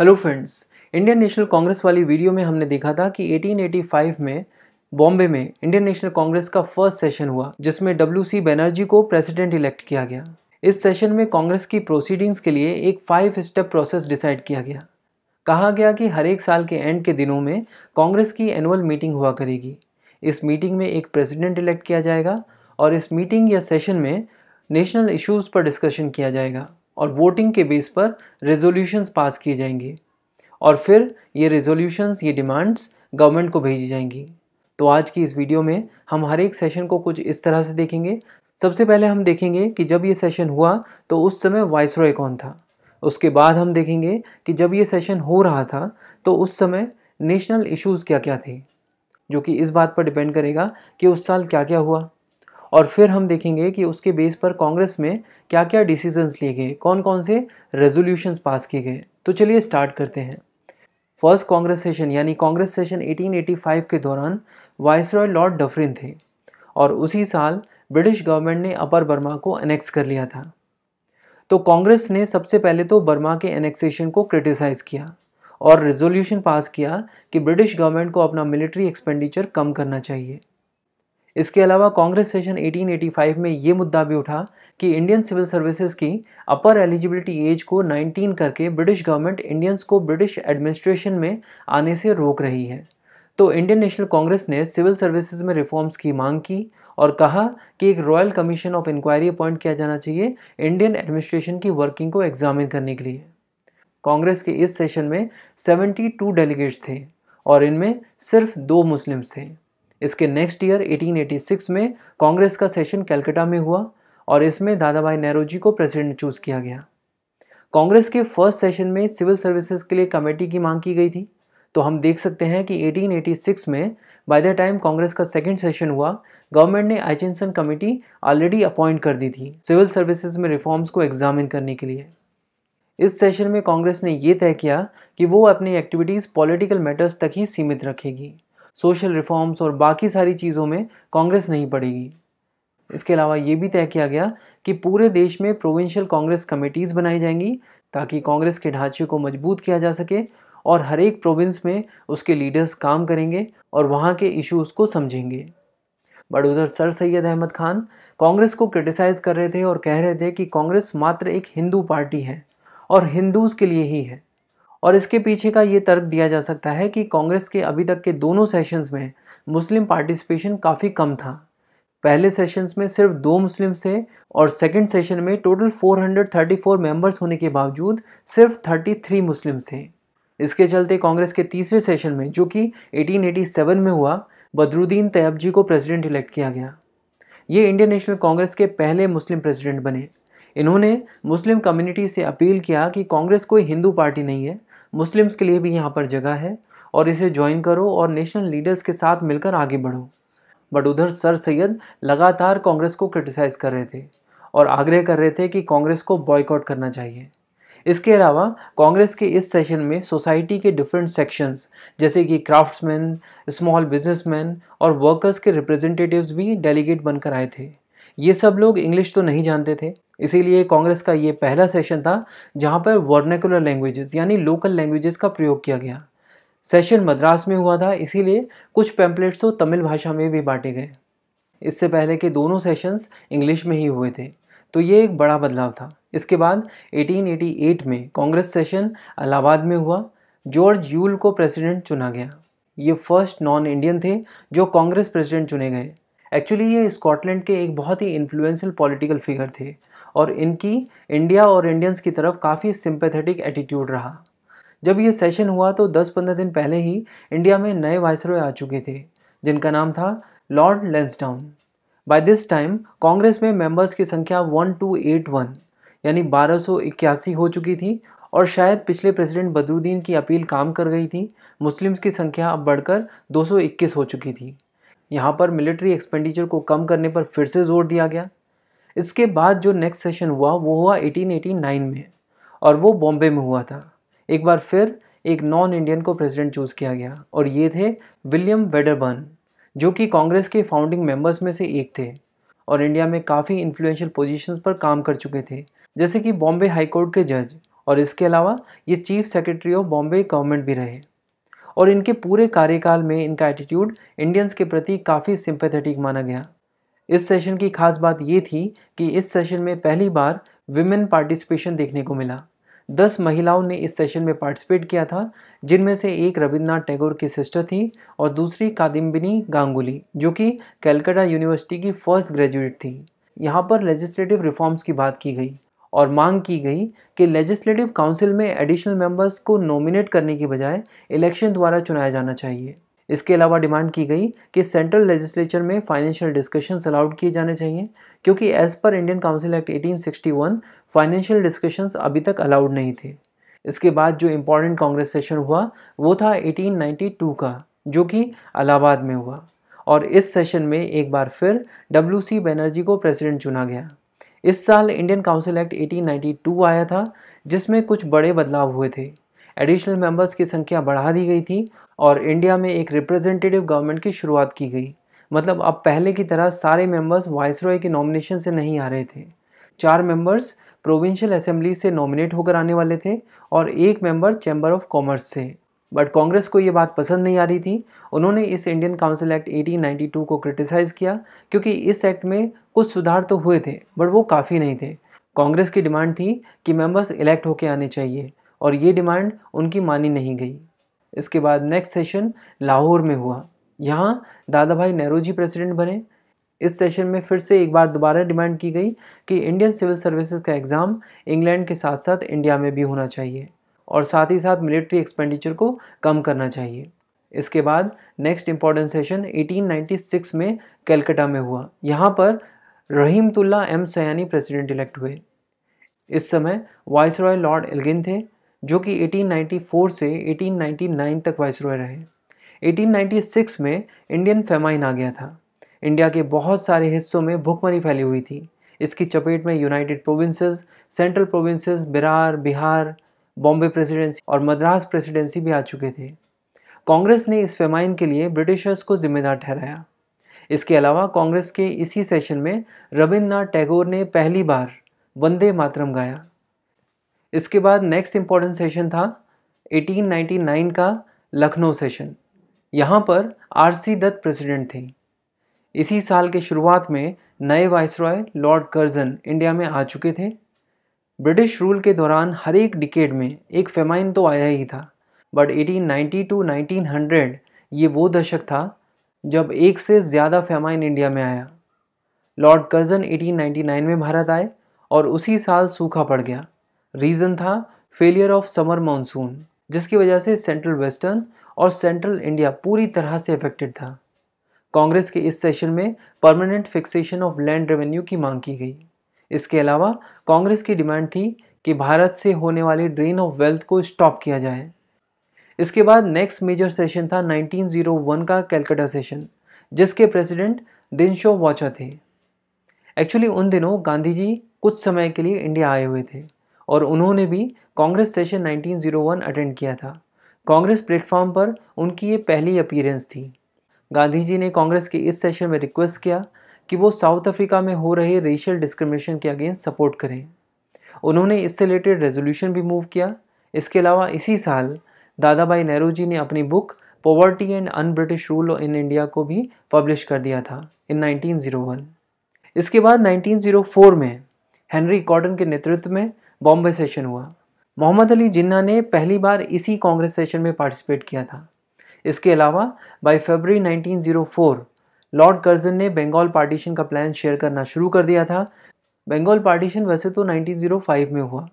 hello friends Indian National Congress वाली video में हमने देखा था कि 1885 में बॉम्बे में इंडियन नेशनल कांग्रेस का फर्स्ट सेशन हुआ जिसमें डब्ल्यू सी बैनर्जी को प्रेसिडेंट इलेक्ट किया गया इस सेशन में कांग्रेस की प्रोसीडिंग्स के लिए एक फाइव स्टेप प्रोसेस डिसाइड किया गया कहा गया कि हर एक साल के एंड के दिनों में कांग्रेस की एनुअल मीटिंग हुआ करेगी इस मीटिंग में एक प्रेसिडेंट इलेक्ट किया जाएगा और इस मीटिंग या सेशन में नेशनल इश्यूज़ पर डिस्कशन किया जाएगा और वोटिंग के बेस पर रेजोल्यूशंस पास किए जाएंगे और फिर ये रेजोल्यूशंस ये डिमांड्स गवर्नमेंट को भेजी जाएंगी तो आज की इस वीडियो में हम हर एक सेशन को कुछ इस तरह से देखेंगे सबसे पहले हम देखेंगे कि जब ये सेशन हुआ तो उस समय रॉय कौन था उसके बाद हम देखेंगे कि जब ये सेशन हो रहा था तो उस समय नेशनल इश्यूज़ क्या क्या थे जो कि इस बात पर डिपेंड करेगा कि उस साल क्या क्या हुआ और फिर हम देखेंगे कि उसके बेस पर कांग्रेस में क्या क्या डिसीजंस लिए गए कौन कौन से रेजोल्यूशंस पास किए गए तो चलिए स्टार्ट करते हैं फर्स्ट कांग्रेस सेशन यानी कांग्रेस सेशन 1885 के दौरान रॉय लॉर्ड डफरिन थे और उसी साल ब्रिटिश गवर्नमेंट ने अपर बर्मा को एनेक्स कर लिया था तो कांग्रेस ने सबसे पहले तो बर्मा के एनेक्सेशन को क्रिटिसाइज़ किया और रेजोल्यूशन पास किया कि ब्रिटिश गवर्नमेंट को अपना मिलिट्री एक्सपेंडिचर कम करना चाहिए इसके अलावा कांग्रेस सेशन 1885 में ये मुद्दा भी उठा कि इंडियन सिविल सर्विसेज की अपर एलिजिबिलिटी एज को 19 करके ब्रिटिश गवर्नमेंट इंडियंस को ब्रिटिश एडमिनिस्ट्रेशन में आने से रोक रही है तो इंडियन नेशनल कांग्रेस ने सिविल सर्विसेज में रिफॉर्म्स की मांग की और कहा कि एक royal commission of inquiry appoint किया जाना चाहिए इंडियन एडमिनिस्ट्रेशन की वर्किंग को एग्जामिन करने के लिए कांग्रेस के इस सेशन में 72 डेलीगेट्स थे और इनमें सिर्फ दो मुस्लिम्स थे इसके नेक्स्ट ईयर 1886 में कांग्रेस का सेशन कैलकटा में हुआ और इसमें दादा भाई नेहरू जी को प्रेसिडेंट चूज किया गया कांग्रेस के फर्स्ट सेशन में सिविल सर्विसेज के लिए कमेटी की मांग की गई थी तो हम देख सकते हैं कि 1886 में बाय द टाइम कांग्रेस का सेकेंड सेशन हुआ गवर्नमेंट ने आइचनसन कमेटी ऑलरेडी अपॉइंट कर दी थी सिविल सर्विसेज में रिफॉर्म्स को एग्जामिन करने के लिए इस सेशन में कांग्रेस ने ये तय किया कि वो अपनी एक्टिविटीज़ पॉलिटिकल मैटर्स तक ही सीमित रखेगी सोशल रिफॉर्म्स और बाकी सारी चीज़ों में कांग्रेस नहीं पड़ेगी इसके अलावा ये भी तय किया गया कि पूरे देश में प्रोविंशियल कांग्रेस कमेटीज़ बनाई जाएंगी ताकि कांग्रेस के ढांचे को मजबूत किया जा सके और हर एक प्रोविंस में उसके लीडर्स काम करेंगे और वहाँ के इशूज़ को समझेंगे बट उधर सर सैयद अहमद खान कांग्रेस को क्रिटिसाइज कर रहे थे और कह रहे थे कि कांग्रेस मात्र एक हिंदू पार्टी है और हिंदूज़ के लिए ही है और इसके पीछे का ये तर्क दिया जा सकता है कि कांग्रेस के अभी तक के दोनों सेशंस में मुस्लिम पार्टिसिपेशन काफ़ी कम था पहले सेशंस में सिर्फ दो मुस्लिम्स थे और सेकंड सेशन में टोटल 434 मेंबर्स होने के बावजूद सिर्फ 33 मुस्लिम्स थे इसके चलते कांग्रेस के तीसरे सेशन में जो कि 1887 में हुआ बदरुद्दीन तैयब जी को प्रेसिडेंट इलेक्ट किया गया ये इंडियन नेशनल कांग्रेस के पहले मुस्लिम प्रेसिडेंट बने इन्होंने मुस्लिम कम्युनिटी से अपील किया कि कांग्रेस कोई हिंदू पार्टी नहीं है मुस्लिम्स के लिए भी यहाँ पर जगह है और इसे ज्वाइन करो और नेशनल लीडर्स के साथ मिलकर आगे बढ़ो बट उधर सर सैयद लगातार कांग्रेस को क्रिटिसाइज़ कर रहे थे और आग्रह कर रहे थे कि कांग्रेस को बॉयकॉट करना चाहिए इसके अलावा कांग्रेस के इस सेशन में सोसाइटी के डिफरेंट सेक्शंस जैसे कि क्राफ्ट्समैन स्मॉल बिजनेसमैन और वर्कर्स के रिप्रेजेंटेटिव्स भी डेलीगेट बनकर आए थे ये सब लोग इंग्लिश तो नहीं जानते थे इसीलिए कांग्रेस का ये पहला सेशन था जहाँ पर वर्नेकुलर लैंग्वेजेस यानी लोकल लैंग्वेजेस का प्रयोग किया गया सेशन मद्रास में हुआ था इसीलिए कुछ पैम्पलेट्स तो तमिल भाषा में भी बांटे गए इससे पहले के दोनों सेशंस इंग्लिश में ही हुए थे तो ये एक बड़ा बदलाव था इसके बाद 1888 में कांग्रेस सेशन अलाहाबाद में हुआ जॉर्ज यूल को प्रेसिडेंट चुना गया ये फर्स्ट नॉन इंडियन थे जो कांग्रेस प्रेसिडेंट चुने गए एक्चुअली ये स्कॉटलैंड के एक बहुत ही इन्फ्लुएंशियल पॉलिटिकल फिगर थे और इनकी इंडिया और इंडियंस की तरफ काफ़ी सिंपैथेटिक एटीट्यूड रहा जब ये सेशन हुआ तो 10-15 दिन पहले ही इंडिया में नए वायसरॉय आ चुके थे जिनका नाम था Lord Lansdowne by this time Congress में मेंबर्स की संख्या 1281 यानी बारह हो चुकी थी और शायद पिछले प्रेसिडेंट बदरुद्दीन की अपील काम कर गई थी मुस्लिम्स की संख्या अब बढ़कर 221 हो चुकी थी यहाँ पर मिलिट्री एक्सपेंडिचर को कम करने पर फिर से जोर दिया गया इसके बाद जो नेक्स्ट सेशन हुआ वो हुआ 1889 में और वो बॉम्बे में हुआ था एक बार फिर एक नॉन इंडियन को प्रेसिडेंट चूज़ किया गया और ये थे विलियम वेडरबर्न जो कि कांग्रेस के फाउंडिंग मेंबर्स में से एक थे और इंडिया में काफ़ी इन्फ्लुएंशियल पोजीशंस पर काम कर चुके थे जैसे कि बॉम्बे हाईकोर्ट के जज और इसके अलावा ये chief secretary of Bombay government भी रहे और इनके पूरे कार्यकाल में इनका एटीट्यूड इंडियंस के प्रति काफ़ी सिंपैथेटिक माना गया इस सेशन की खास बात ये थी कि इस सेशन में पहली बार विमेन पार्टिसिपेशन देखने को मिला दस महिलाओं ने इस सेशन में पार्टिसिपेट किया था जिनमें से एक रविन्द्रनाथ टैगोर की सिस्टर थी और दूसरी कादिम्बिनी गांगुली जो कि कैलकाटा यूनिवर्सिटी की फर्स्ट ग्रेजुएट थी यहाँ पर लेजिस्लेटिव रिफॉर्म्स की बात की गई और मांग की गई कि लेजिस्लेटिव काउंसिल में एडिशनल मेंबर्स को नॉमिनेट करने की बजाय इलेक्शन द्वारा चुनाया जाना चाहिए इसके अलावा डिमांड की गई कि सेंट्रल लेजिस्लेचर में फाइनेंशियल डिस्कशंस अलाउड किए जाने चाहिए क्योंकि as per Indian council act 1861 financial discussions अभी तक अलाउड नहीं थे इसके बाद जो इम्पॉर्टेंट कांग्रेस सेशन हुआ वो था 1892 का जो कि इलाहाबाद में हुआ और इस सेशन में एक बार फिर डब्ल्यू सी बनर्जी को प्रेसिडेंट चुना गया इस साल इंडियन काउंसिल एक्ट 1892 आया था जिसमें कुछ बड़े बदलाव हुए थे एडिशनल मेंबर्स की संख्या बढ़ा दी गई थी और इंडिया में एक रिप्रेजेंटेटिव गवर्नमेंट की शुरुआत की गई मतलब अब पहले की तरह सारे मेंबर्स रॉय के नॉमिनेशन से नहीं आ रहे थे चार मेंबर्स प्रोविंशियल असेंबली से नॉमिनेट होकर आने वाले थे और एक मेंबर चैम्बर ऑफ कॉमर्स से बट कांग्रेस को ये बात पसंद नहीं आ रही थी उन्होंने इस इंडियन काउंसिल एक्ट 1892 को क्रिटिसाइज़ किया क्योंकि इस एक्ट में कुछ सुधार तो हुए थे बट वो काफ़ी नहीं थे कांग्रेस की डिमांड थी कि मेंबर्स इलेक्ट होके आने चाहिए और ये डिमांड उनकी मानी नहीं गई इसके बाद नेक्स्ट सेशन लाहौर में हुआ यहाँ दादा भाई नेहरू जी प्रेसिडेंट बने इस सेशन में फिर से एक बार दोबारा डिमांड की गई कि इंडियन सिविल सर्विसेज का एग्ज़ाम इंग्लैंड के साथ साथ इंडिया में भी होना चाहिए और साथ ही साथ मिलिट्री एक्सपेंडिचर को कम करना चाहिए इसके बाद नेक्स्ट इंपॉर्टेंट सेशन 1896 में कलकत्ता में हुआ यहाँ पर Rahimtulla M Sayani president elect हुए इस समय वाइस रॉय लॉर्ड एल्गिन थे जो कि 1894 से 1899 तक वाइस रॉय रहे 1896 में इंडियन फेमाइन आ गया था इंडिया के बहुत सारे हिस्सों में भुखमरी फैली हुई थी इसकी चपेट में यूनाइटेड प्रोविंसेस सेंट्रल प्रोविंसेस बिरार बिहार बॉम्बे प्रेसिडेंसी और मद्रास प्रेसिडेंसी भी आ चुके थे कांग्रेस ने इस फेमाइन के लिए ब्रिटिशर्स को जिम्मेदार ठहराया इसके अलावा कांग्रेस के इसी सेशन में रविन्द्रनाथ टैगोर ने पहली बार वंदे मातरम गाया इसके बाद नेक्स्ट इंपॉर्टेंट सेशन था 1899 का लखनऊ सेशन यहाँ पर सी दत्त प्रेसिडेंट थे इसी साल के शुरुआत में नए वायसरॉय लॉर्ड कर्जन इंडिया में आ चुके थे ब्रिटिश रूल के दौरान हर एक डिकेड में एक फेमाइन तो आया ही था बट 1890 टू 1900 ये वो दशक था जब एक से ज़्यादा फेमाइन इंडिया में आया लॉर्ड कर्जन 1899 में भारत आए और उसी साल सूखा पड़ गया रीज़न था फेलियर ऑफ समर मानसून जिसकी वजह से सेंट्रल वेस्टर्न और सेंट्रल इंडिया पूरी तरह से अफेक्टेड था कांग्रेस के इस सेशन में permanent fixation of land revenue की मांग की गई इसके अलावा कांग्रेस की डिमांड थी कि भारत से होने वाली ड्रेन ऑफ वेल्थ को स्टॉप किया जाए इसके बाद नेक्स्ट मेजर सेशन था 1901 का कैलकाटा सेशन जिसके प्रेसिडेंट दिनशो वॉचा थे एक्चुअली उन दिनों गांधी जी कुछ समय के लिए इंडिया आए हुए थे और उन्होंने भी कांग्रेस सेशन 1901 अटेंड किया था कांग्रेस प्लेटफॉर्म पर उनकी ये पहली अपीयरेंस थी गांधी जी ने कांग्रेस के इस सेशन में रिक्वेस्ट किया कि वो साउथ अफ्रीका में हो रहे रेशियल डिस्क्रिमिनेशन के अगेंस्ट सपोर्ट करें उन्होंने इससे रिलेटेड रेजोल्यूशन भी मूव किया इसके अलावा इसी साल दादा भाई नेहरू जी ने अपनी book poverty and un British rule in India को भी पब्लिश कर दिया था इन 1901 इसके बाद 1904 में हेनरी कॉर्डन के नेतृत्व में बॉम्बे सेशन हुआ मोहम्मद अली जिन्ना ने पहली बार इसी कांग्रेस सेशन में पार्टिसिपेट किया था इसके अलावा बाय फरवरी 1904 लॉर्ड कर्जन ने बंगाल पार्टीशन का प्लान शेयर करना शुरू कर दिया था बंगाल पार्टीशन वैसे तो 1905 में हुआ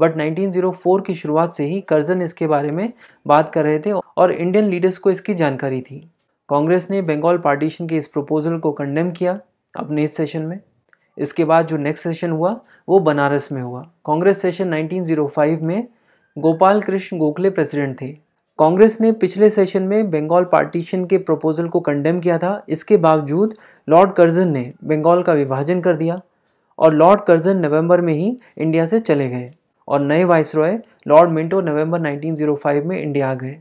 बट 1904 की शुरुआत से ही कर्जन इसके बारे में बात कर रहे थे और इंडियन लीडर्स को इसकी जानकारी थी कांग्रेस ने बंगाल पार्टीशन के इस प्रपोजल को कंडेम किया अपने इस सेशन में इसके बाद जो नेक्स्ट सेशन हुआ वो बनारस में हुआ कांग्रेस सेशन 1905 में गोपाल कृष्ण गोखले प्रेसिडेंट थे कांग्रेस ने पिछले सेशन में बंगाल पार्टीशन के प्रपोजल को कंडेम किया था इसके बावजूद लॉर्ड कर्जन ने बंगाल का विभाजन कर दिया और लॉर्ड कर्जन नवंबर में ही इंडिया से चले गए और नए viceroy Lord Minto November 1905 में इंडिया आ गए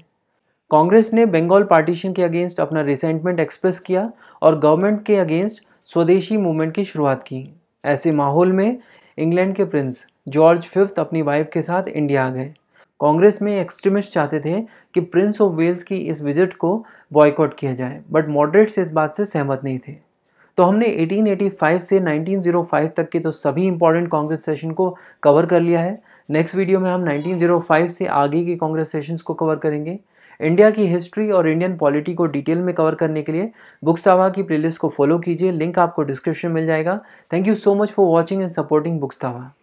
कांग्रेस ने बंगाल पार्टीशन के अगेंस्ट अपना रिसेंटमेंट एक्सप्रेस किया और गवर्नमेंट के अगेंस्ट स्वदेशी मूवमेंट की शुरुआत की ऐसे माहौल में इंग्लैंड के प्रिंस जॉर्ज फिफ्थ अपनी वाइफ के साथ इंडिया आ गए कांग्रेस में एक्सट्रीमिस्ट चाहते थे कि प्रिंस ऑफ वेल्स की इस विजिट को बॉयकॉट किया जाए बट मॉडरेट्स इस बात से सहमत नहीं थे तो हमने 1885 से 1905 तक के तो सभी इंपॉर्टेंट कांग्रेस सेशन को कवर कर लिया है नेक्स्ट वीडियो में हम 1905 से आगे के कांग्रेस सेशंस को कवर करेंगे इंडिया की हिस्ट्री और इंडियन पॉलिटी को डिटेल में कवर करने के लिए बुक्सावा की प्लेलिस्ट को फॉलो कीजिए लिंक आपको डिस्क्रिप्शन मिल जाएगा thank you so much for watching and supporting बुक्सतावा